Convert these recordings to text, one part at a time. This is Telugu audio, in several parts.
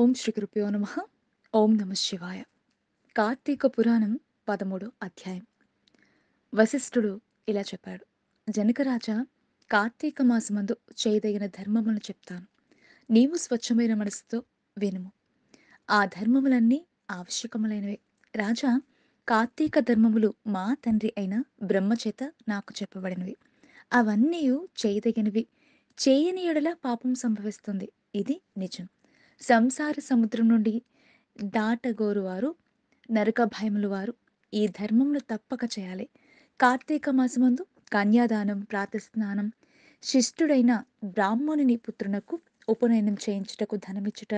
ఓం శ్రీ కృపయో నమ ఓం నమ శివాయ కార్తీక పురాణం పదమూడు అధ్యాయం వశిష్ఠుడు ఇలా చెప్పాడు జనకరాజా కార్తీక మాసమందు చేయదగిన ధర్మములను చెప్తాను నీవు స్వచ్ఛమైన మనసుతో వినుము ఆ ధర్మములన్నీ ఆవశ్యకములైనవే రాజా కార్తీక ధర్మములు మా తండ్రి అయిన బ్రహ్మచేత నాకు చెప్పబడినవి అవన్నీ చేయదగినవి చేయని ఎడల పాపం సంభవిస్తుంది ఇది నిజం సంసార సముద్రం నుండి వారు నరక భయములు వారు ఈ ధర్మములు తప్పక చేయాలి కార్తీక మాసమందు కన్యాదానం ప్రాతస్నానం శిష్టుడైన బ్రాహ్మణుని పుత్రునకు ఉపనయనం చేయించుటకు ధనమిచ్చుట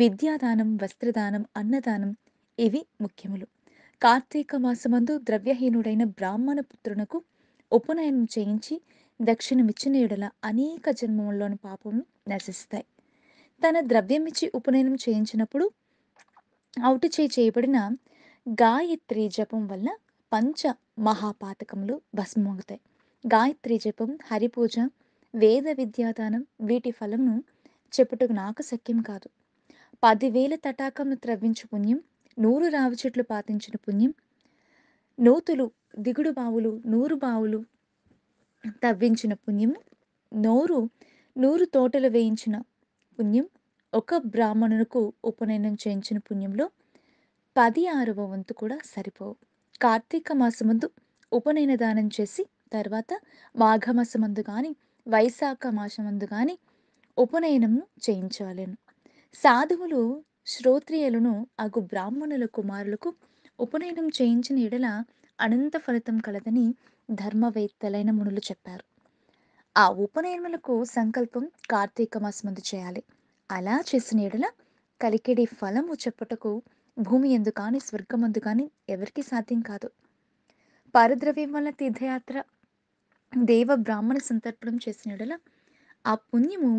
విద్యాదానం వస్త్రదానం అన్నదానం ఇవి ముఖ్యములు కార్తీక మాసమందు ద్రవ్యహీనుడైన బ్రాహ్మణ పుత్రునకు ఉపనయనం చేయించి దక్షిణమిచ్చిన ఎడల అనేక జన్మముల్లోని పాపములు నశిస్తాయి తన ద్రవ్యమిచ్చి ఉపనయనం చేయించినప్పుడు అవుటి చేయి చేయబడిన గాయత్రి జపం వల్ల పంచ మహాపాతకములు భస్మమవుతాయి గాయత్రి జపం హరిపూజ వేద విద్యాదానం వీటి ఫలమును చెప్పుటకు నాకు సఖ్యం కాదు పదివేల తటాకములు త్రవ్వించు పుణ్యం నూరు రావి చెట్లు పాతించిన పుణ్యం నూతులు దిగుడు బావులు నూరు బావులు తవ్వించిన పుణ్యము నోరు నూరు తోటలు వేయించిన పుణ్యం ఒక బ్రాహ్మణునకు ఉపనయనం చేయించిన పుణ్యంలో పది ఆరవ వంతు కూడా సరిపోవు కార్తీక మాసమందు ఉపనయన దానం చేసి తర్వాత మాఘమాసమందు కానీ వైశాఖ మాసమందు కానీ ఉపనయనము చేయించవలేను సాధువులు శ్రోత్రియులను అగు బ్రాహ్మణుల కుమారులకు ఉపనయనం చేయించిన ఎడల అనంత ఫలితం కలదని ధర్మవేత్తలైన మునులు చెప్పారు ఆ ఉపనయనములకు సంకల్పం కార్తీక మాసమందు చేయాలి అలా చేసిన ఎడల కలికిడి ఫలము చెప్పుటకు భూమి ఎందు కానీ స్వర్గమందు కానీ ఎవరికీ సాధ్యం కాదు పారద్రవ్యం వల్ల తీర్థయాత్ర దేవ బ్రాహ్మణ సంతర్పణం చేసిన ఎడల ఆ పుణ్యము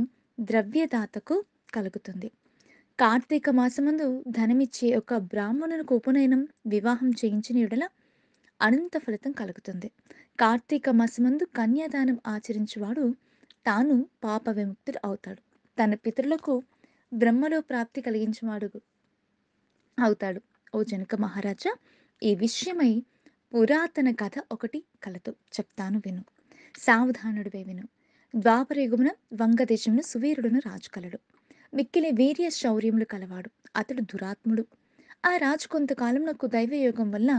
ద్రవ్యదాతకు కలుగుతుంది కార్తీక మాసమందు ధనమిచ్చే ఒక బ్రాహ్మణునికి ఉపనయనం వివాహం చేయించిన ఎడల అనంత ఫలితం కలుగుతుంది కార్తీక మాసమందు కన్యాదానం ఆచరించువాడు తాను పాప విముక్తుడు అవుతాడు తన పితరులకు బ్రహ్మలో ప్రాప్తి కలిగించేవాడు అవుతాడు ఓ జనక మహారాజా ఈ విషయమై పురాతన కథ ఒకటి కలతో చెప్తాను విను సావధానుడివే విను ద్వాపరయుగమున వంగదేశమును సువీరుడును రాజు కలడు మిక్కిలి వీర్య శౌర్యములు కలవాడు అతడు దురాత్ముడు ఆ రాజు కొంతకాలం నాకు దైవయోగం వల్ల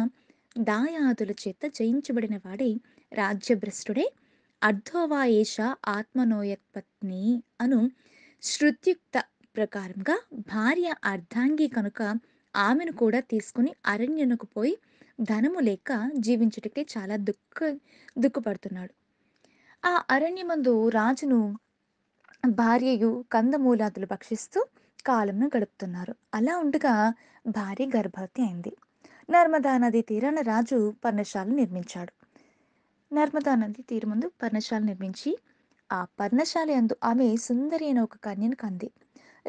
దాయాదుల చేత జయించబడిన వాడై రాజ్యభ్రష్టుడే అర్ధోవాయేష ఆత్మనోయత్పత్ని అను శృత్యుక్త ప్రకారంగా భార్య అర్ధాంగి కనుక ఆమెను కూడా తీసుకుని అరణ్యనకు పోయి ధనము లేక జీవించుటకే చాలా దుఃఖ దుఃఖపడుతున్నాడు ఆ అరణ్యమందు రాజును భార్యయు కందమూలాదులు భక్షిస్తూ కాలంను గడుపుతున్నారు అలా ఉండగా భార్య గర్భవతి అయింది నర్మదా నది తీరాన రాజు పర్ణశాల నిర్మించాడు నర్మదా నది తీరు ముందు పర్ణశాల నిర్మించి ఆ పర్ణశాల అందు ఆమె సుందరి అయిన ఒక కన్యను కంది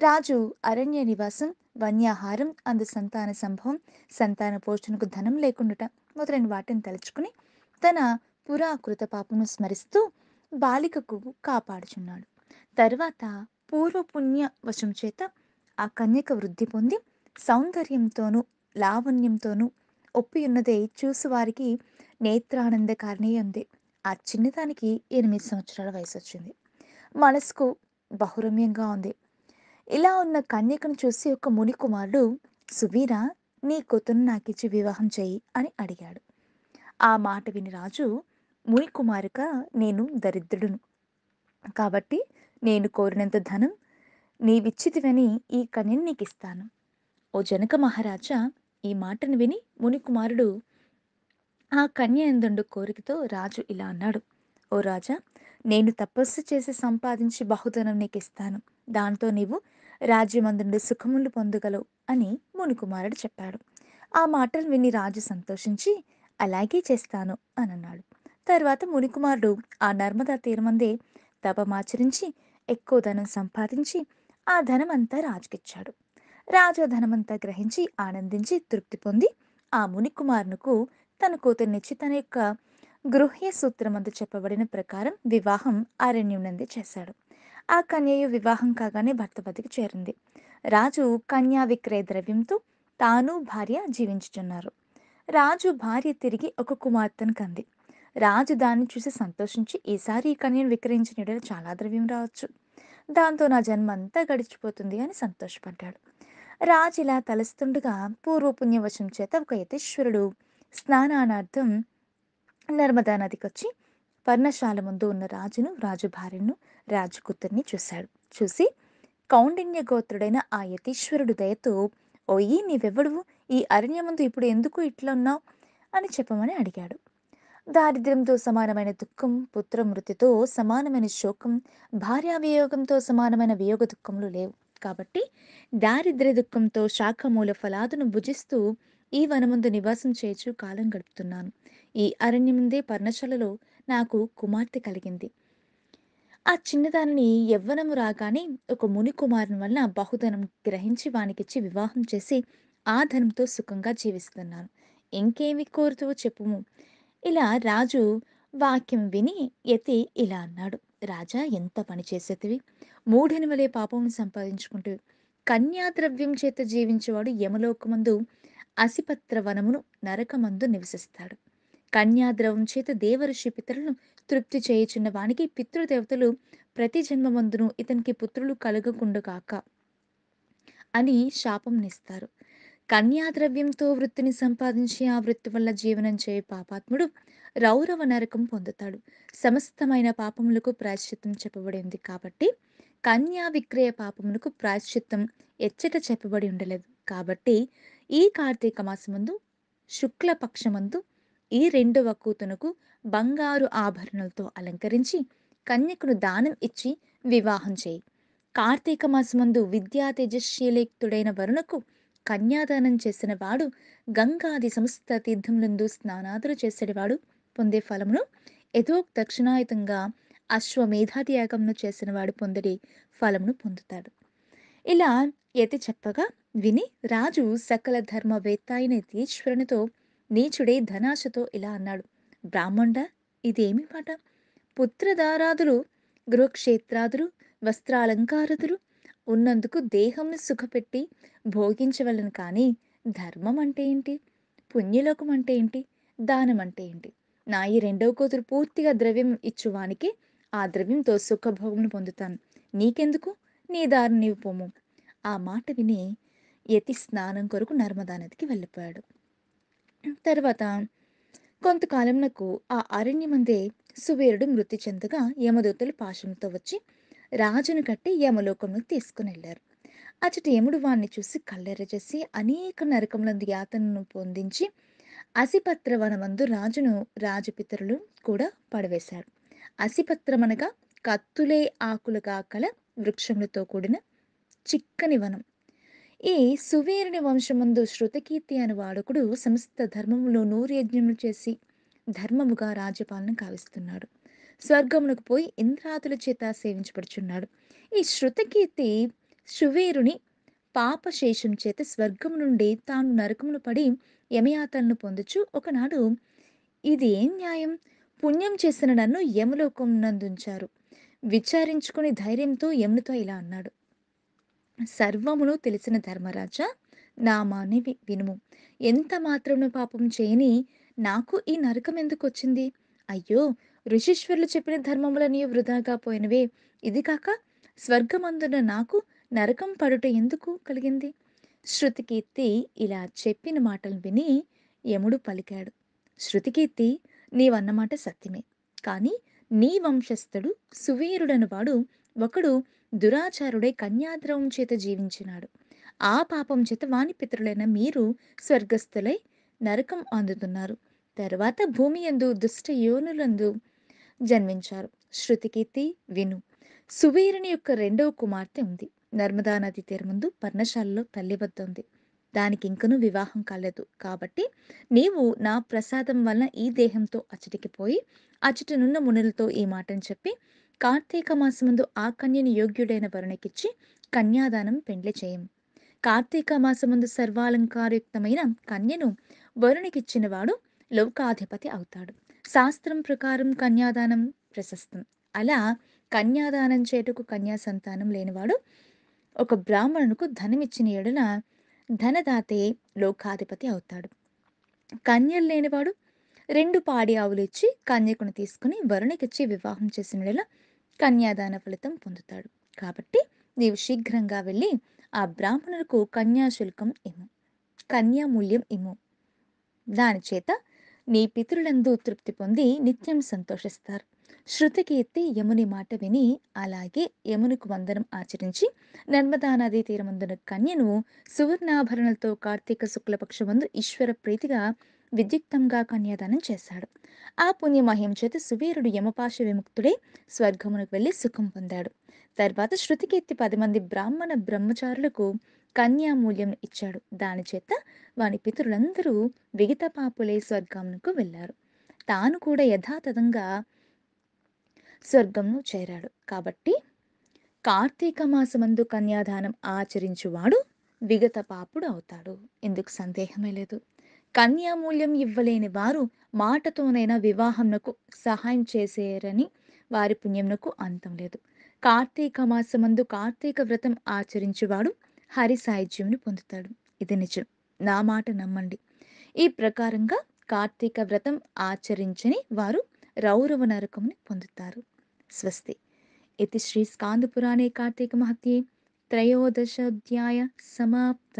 రాజు అరణ్య నివాసం వన్యాహారం అందు సంతాన సంభవం సంతాన పోషణకు ధనం లేకుండుట మొదలైన వాటిని తలుచుకుని తన పురాకృత పాపను స్మరిస్తూ బాలికకు కాపాడుచున్నాడు తర్వాత పూర్వపుణ్య వశం చేత ఆ కన్యక వృద్ధి పొంది సౌందర్యంతోనూ లావణ్యంతోనూ చూసువారికి నేత్రానంద నేత్రానందకారిణి ఉంది ఆ చిన్నదానికి ఎనిమిది సంవత్సరాల వయసు వచ్చింది మనసుకు బహురమ్యంగా ఉంది ఇలా ఉన్న కన్యకను చూసి ఒక ముని కుమారుడు సువీరా నీ కూతురు నాకిచ్చి వివాహం చేయి అని అడిగాడు ఆ మాట విని రాజు ముని కుమారుక నేను దరిద్రుడును కాబట్టి నేను కోరినంత ధనం నీవిచ్చితివని ఈ కన్యను నీకు ఇస్తాను ఓ జనక మహారాజా ఈ మాటను విని మునికుమారుడు ఆ కన్య ఎందుండు కోరికతో రాజు ఇలా అన్నాడు ఓ రాజా నేను తపస్సు చేసి సంపాదించి బహుధనం నీకు ఇస్తాను దాంతో నీవు రాజ్యమందుండి సుఖములు పొందగలవు అని మునికుమారుడు చెప్పాడు ఆ మాటలు విని రాజు సంతోషించి అలాగే చేస్తాను అని అన్నాడు తర్వాత మునికుమారుడు ఆ నర్మదా తీరమందే తపమాచరించి ఎక్కువ ధనం సంపాదించి ఆ ధనం అంతా రాజుకిచ్చాడు ధనమంతా గ్రహించి ఆనందించి తృప్తి పొంది ఆ మునికుమారునుకు తన కూతుర్నిచ్చి తన యొక్క గృహ్య సూత్రమందు చెప్పబడిన ప్రకారం వివాహం అరణ్యునందే చేశాడు ఆ కన్యయు వివాహం కాగానే భర్త బతికి చేరింది రాజు కన్యా విక్రయ ద్రవ్యంతో తాను భార్య జీవించుచున్నారు రాజు భార్య తిరిగి ఒక కుమార్తెను కంది రాజు దాన్ని చూసి సంతోషించి ఈసారి ఈ కన్యను విక్రయించిన చాలా ద్రవ్యం రావచ్చు దాంతో నా జన్మంతా గడిచిపోతుంది అని సంతోషపడ్డాడు రాజు ఇలా తలుస్తుండగా పూర్వపుణ్యవశం చేత ఒక యతీశ్వరుడు స్నానానార్థం నర్మదా నదికి వచ్చి పర్ణశాల ముందు ఉన్న రాజును రాజు భార్యను రాజుకూతుర్ని చూశాడు చూసి కౌండిన్య గోత్రుడైన ఆ యతీశ్వరుడు దయతో ఓయి నీవెవడువు ఈ అరణ్య ముందు ఇప్పుడు ఎందుకు ఇట్లా ఉన్నావు అని చెప్పమని అడిగాడు దారిద్ర్యంతో సమానమైన దుఃఖం పుత్రమృతితో సమానమైన శోకం భార్యావియోగంతో సమానమైన వియోగ దుఃఖములు లేవు కాబట్టి దారిద్ర్య దుఃఖంతో శాఖమూల ఫలాదును భుజిస్తూ ఈ వనముందు నివాసం చేచు కాలం గడుపుతున్నాను ఈ అరణ్యముందే పర్ణశాలలో నాకు కుమార్తె కలిగింది ఆ చిన్నదానిని యవ్వనము రాగానే ఒక ముని కుమారుని వలన బహుధనం గ్రహించి వానికిచ్చి వివాహం చేసి ఆ ధనంతో సుఖంగా జీవిస్తున్నాను ఇంకేమి కోరుతూ చెప్పుము ఇలా రాజు వాక్యం విని యతి ఇలా అన్నాడు రాజా ఎంత పని చేసేతివి మూఢనిమలే వలె పాపం సంపాదించుకుంటూ కన్యాద్రవ్యం చేత జీవించేవాడు యమలోకమందు అసిపత్ర వనమును నరకమందు నివసిస్తాడు కన్యాద్రవం చేత దేవఋషి పితరులను తృప్తి చేయుచున్న వానికి పితృదేవతలు ప్రతి జన్మమందును ఇతనికి పుత్రులు కలగకుండా కాక అని శాపంనిస్తారు కన్యాద్రవ్యంతో వృత్తిని సంపాదించి ఆ వృత్తి వల్ల జీవనం చేయ పాపాత్ముడు రౌరవ నరకం పొందుతాడు సమస్తమైన పాపములకు ప్రాశ్చిత్తం చెప్పబడింది కాబట్టి కన్యా విక్రయ పాపములకు ప్రాశ్చిత్తం ఎచ్చట చెప్పబడి ఉండలేదు కాబట్టి ఈ కార్తీక మాసమందు శుక్లపక్షమందు ఈ రెండవ కూతునకు బంగారు ఆభరణలతో అలంకరించి కన్యకును దానం ఇచ్చి వివాహం చేయి కార్తీక మాసమందు విద్యా తేజశీలేక్తుడైన వరుణకు కన్యాదానం చేసిన వాడు గంగాది సమస్త తీర్థములందు స్నానాదులు చేసేవాడు పొందే ఫలమును ఎదో దక్షిణాయుతంగా అశ్వమేధాదియాగంను చేసిన వాడు పొందడి ఫలమును పొందుతాడు ఇలా ఎతి చెప్పగా విని రాజు సకల ధర్మవేత్త అయిన తీశ్వరునితో నీచుడే ధనాశతో ఇలా అన్నాడు బ్రాహ్మణ ఇదేమి మాట పుత్రదారాదులు గృహక్షేత్రాదులు వస్త్రాలంకారదులు ఉన్నందుకు దేహంను సుఖపెట్టి భోగించవలను కానీ ధర్మం అంటే ఏంటి పుణ్యలోకం అంటే ఏంటి దానం అంటే ఏంటి నా ఈ రెండవ కూతురు పూర్తిగా ద్రవ్యం ఇచ్చువానికి ఆ ద్రవ్యంతో సుఖభోగమును పొందుతాను నీకెందుకు నీ దారి నీవు పోము ఆ మాట విని యతి స్నానం కొరకు నర్మదా నదికి వెళ్ళిపోయాడు తర్వాత కొంతకాలం నాకు ఆ అరణ్యమందే సువీరుడు మృతి చెందగా యమదూతలు పాశంతో వచ్చి రాజును కట్టి యమలోకంను తీసుకుని వెళ్ళారు అచ్చట యముడు వాణ్ణి చూసి చేసి అనేక నరకములందు యాతనను పొందించి అసిపత్రవనమందు రాజును రాజపితరులు కూడా అసిపత్రం అసిపత్రమనగా కత్తులే ఆకులు కాకల వృక్షములతో కూడిన చిక్కని వనం ఈ సువేరుని వంశమందు శృతకీర్తి అని వాడకుడు సమస్త ధర్మంలో నూరు యజ్ఞములు చేసి ధర్మముగా రాజ్యపాలన కావిస్తున్నాడు స్వర్గమునకు పోయి ఇంద్రాతుల చేత సేవించబడుచున్నాడు ఈ శృతకీర్తి సువీరుని పాపశేషం చేత స్వర్గము నుండి తాను నరకమును పడి యమయాతలను పొందుచు ఒకనాడు ఇది ఏం న్యాయం పుణ్యం చేసిన నన్ను యమలోకం నందుంచారు విచారించుకుని ధైర్యంతో యమునితో ఇలా అన్నాడు సర్వమును తెలిసిన ధర్మరాజా నా మాని వినుము ఎంత మాత్రము పాపం చేయని నాకు ఈ నరకం ఎందుకు వచ్చింది అయ్యో ఋషీశ్వరులు చెప్పిన ధర్మముల నీవు వృధాగా పోయినవే ఇది కాక స్వర్గమందున నాకు నరకం పడుట ఎందుకు కలిగింది శృతికీర్తి ఇలా చెప్పిన మాటలు విని యముడు పలికాడు శృతికీర్తి నీవన్నమాట సత్యమే కానీ నీ వంశస్థుడు సువీరుడను వాడు ఒకడు దురాచారుడై కన్యాద్రవం చేత జీవించినాడు ఆ పాపం చేత వాణి పితరులైన మీరు స్వర్గస్థులై నరకం అందుతున్నారు తర్వాత భూమి ఎందు దుష్ట యోనులందు జన్మించారు శృతికీర్తి విను సువీరుని యొక్క రెండవ కుమార్తె ఉంది నర్మదా నది తీరు ముందు పర్ణశాలలో తల్లి వద్ద ఉంది దానికి ఇంకనూ వివాహం కాలేదు కాబట్టి నీవు నా ప్రసాదం వలన ఈ దేహంతో అచ్చటికి పోయి అచ్చటినున్న మునులతో ఈ మాటను చెప్పి కార్తీక మాసముందు ఆ కన్యని యోగ్యుడైన వరుణకిచ్చి కన్యాదానం పెండ్లి చేయం కార్తీక మాసముందు సర్వాలంకారయుక్తమైన కన్యను వరుణికిచ్చినవాడు లోకాధిపతి అవుతాడు శాస్త్రం ప్రకారం కన్యాదానం ప్రశస్తం అలా కన్యాదానం చేటుకు కన్యా సంతానం లేనివాడు ఒక బ్రాహ్మణుకు ధనమిచ్చిన ఏడున ధనదాతే లోకాధిపతి అవుతాడు కన్యలు లేనివాడు రెండు పాడి ఆవులు ఇచ్చి కన్యకును తీసుకుని వరుణికిచ్చి వివాహం చేసిన కన్యాదాన ఫలితం పొందుతాడు కాబట్టి నీవు శీఘ్రంగా వెళ్ళి ఆ బ్రాహ్మణులకు కన్యాశుల్కం ఇము కన్యామూల్యం ఇము దాని చేత నీ పితృలందు తృప్తి పొంది నిత్యం సంతోషిస్తారు శృతికి ఎత్తి యముని మాట విని అలాగే యమునికి వందనం ఆచరించి నర్మదా నదీ తీరమందున కన్యను సువర్ణాభరణలతో కార్తీక శుక్లపక్షమందు ఈశ్వర ప్రీతిగా విద్యుక్తంగా కన్యాదానం చేశాడు ఆ పుణ్యమహ్యం చేత సువీరుడు యమపాశ విముక్తుడే స్వర్గమునకు వెళ్ళి సుఖం పొందాడు తర్వాత శృతికీర్తి పది మంది బ్రాహ్మణ బ్రహ్మచారులకు కన్యామూల్యం ఇచ్చాడు దాని చేత వాని పితరులందరూ విగిత పాపులే స్వర్గంకు వెళ్ళారు తాను కూడా యథాతథంగా స్వర్గంలో చేరాడు కాబట్టి కార్తీక మాసమందు కన్యాదానం ఆచరించువాడు విగత పాపుడు అవుతాడు ఎందుకు సందేహమే లేదు కన్యామూల్యం ఇవ్వలేని వారు మాటతోనైనా వివాహంనకు సహాయం చేసేరని వారి పుణ్యంనకు అంతం లేదు కార్తీక మాసమందు కార్తీక వ్రతం ఆచరించువాడు హరి సాహిత్యంని పొందుతాడు ఇది నిజం నా మాట నమ్మండి ఈ ప్రకారంగా కార్తీక వ్రతం ఆచరించని వారు రౌరవ నరకంని పొందుతారు స్వస్తి ఇది శ్రీ పురాణే కార్తీక మహత్యే త్రయోదశాధ్యాయ సమాప్త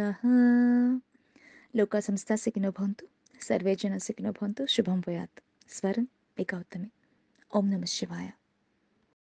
లోకా సంస్థ సికినో భవంతు సర్వే జన భవంతు శుభం పోయాత్ స్వరం మీ గౌతమి ఓం నమ శివాయ